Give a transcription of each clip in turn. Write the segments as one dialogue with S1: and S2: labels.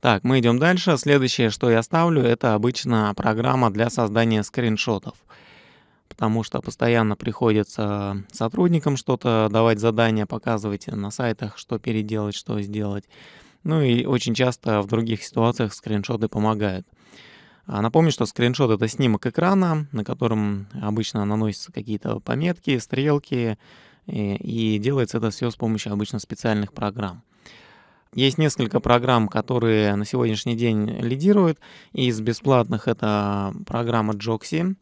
S1: Так, мы идем дальше. Следующее, что я ставлю, это обычно программа для создания скриншотов. Потому что постоянно приходится сотрудникам что-то давать задания, показывать на сайтах, что переделать, что сделать. Ну и очень часто в других ситуациях скриншоты помогают. А, напомню, что скриншот — это снимок экрана, на котором обычно наносятся какие-то пометки, стрелки, э, и делается это все с помощью обычно специальных программ. Есть несколько программ, которые на сегодняшний день лидируют. Из бесплатных это программа Joxy.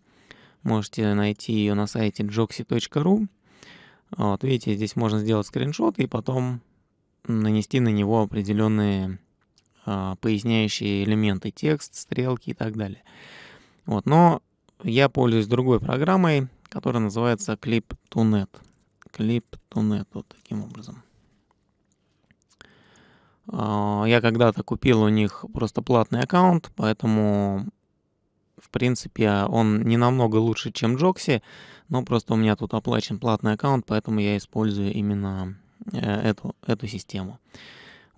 S1: Можете найти ее на сайте joxy.ru. Вот, видите, здесь можно сделать скриншот и потом нанести на него определенные э, а, поясняющие элементы, текст, стрелки и так далее. Вот, но я пользуюсь другой программой, которая называется Clip to Net. Clip to Net вот таким образом. А, я когда-то купил у них просто платный аккаунт, поэтому, в принципе, он не намного лучше, чем Джокси, но просто у меня тут оплачен платный аккаунт, поэтому я использую именно э, эту, эту систему.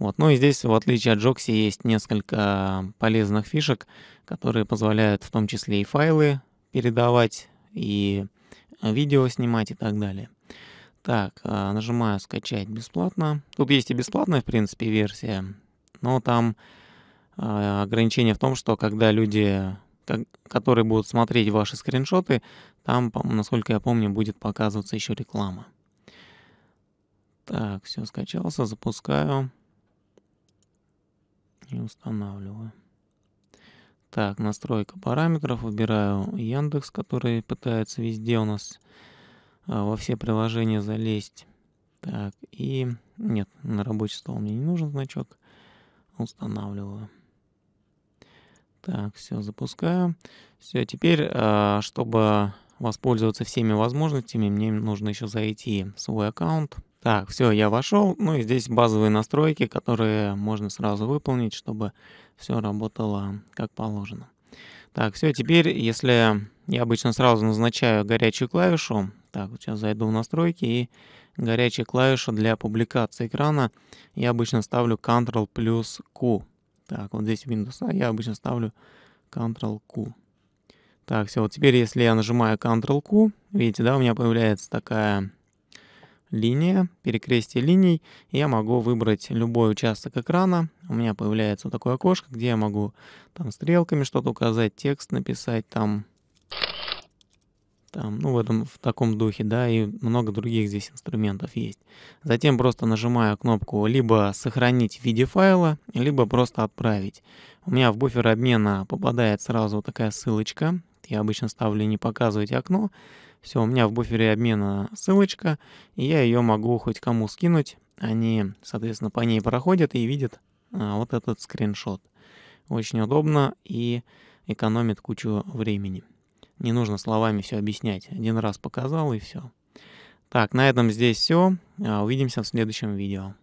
S1: Вот. Ну и здесь, в отличие от Джокси, есть несколько полезных фишек, которые позволяют в том числе и файлы передавать, и э, видео снимать и так далее. Так, а, нажимаю «Скачать бесплатно». Тут есть и бесплатная, в принципе, версия, но там а, ограничение в том, что когда люди, которые будут смотреть ваши скриншоты, там, насколько я помню, будет показываться еще реклама. Так, все, скачался, запускаю и устанавливаю. Так, настройка параметров, выбираю Яндекс, который пытается везде у нас а, во все приложения залезть. Так, и... Нет, на рабочий стол мне не нужен значок. Устанавливаю. Так, все, запускаю. Все, теперь, а, чтобы воспользоваться всеми возможностями, мне нужно еще зайти в свой аккаунт. Так, все, я вошел. Ну и здесь базовые настройки, которые можно сразу выполнить, чтобы все работало как положено. Так, все, теперь, если я обычно сразу назначаю горячую клавишу, так, вот сейчас зайду в настройки и горячая клавиша для публикации экрана. Я обычно ставлю Ctrl плюс Q. Так, вот здесь Windows, а я обычно ставлю Ctrl Q. Так, все, вот теперь если я нажимаю Ctrl Q, видите, да, у меня появляется такая линия, перекрестие линий, и я могу выбрать любой участок экрана. У меня появляется вот такое окошко, где я могу там стрелками что-то указать, текст написать, там там, ну, в этом, в таком духе, да, и много других здесь инструментов есть. Затем просто нажимаю кнопку либо сохранить в виде файла, либо просто отправить. У меня в буфер обмена попадает сразу вот такая ссылочка, я обычно ставлю не показывать окно, все, у меня в буфере обмена ссылочка, и я ее могу хоть кому скинуть, они, соответственно, по ней проходят и видят а, вот этот скриншот. Очень удобно и экономит кучу времени. Не нужно словами все объяснять. Один раз показал и все. Так, на этом здесь все. А, увидимся в следующем видео.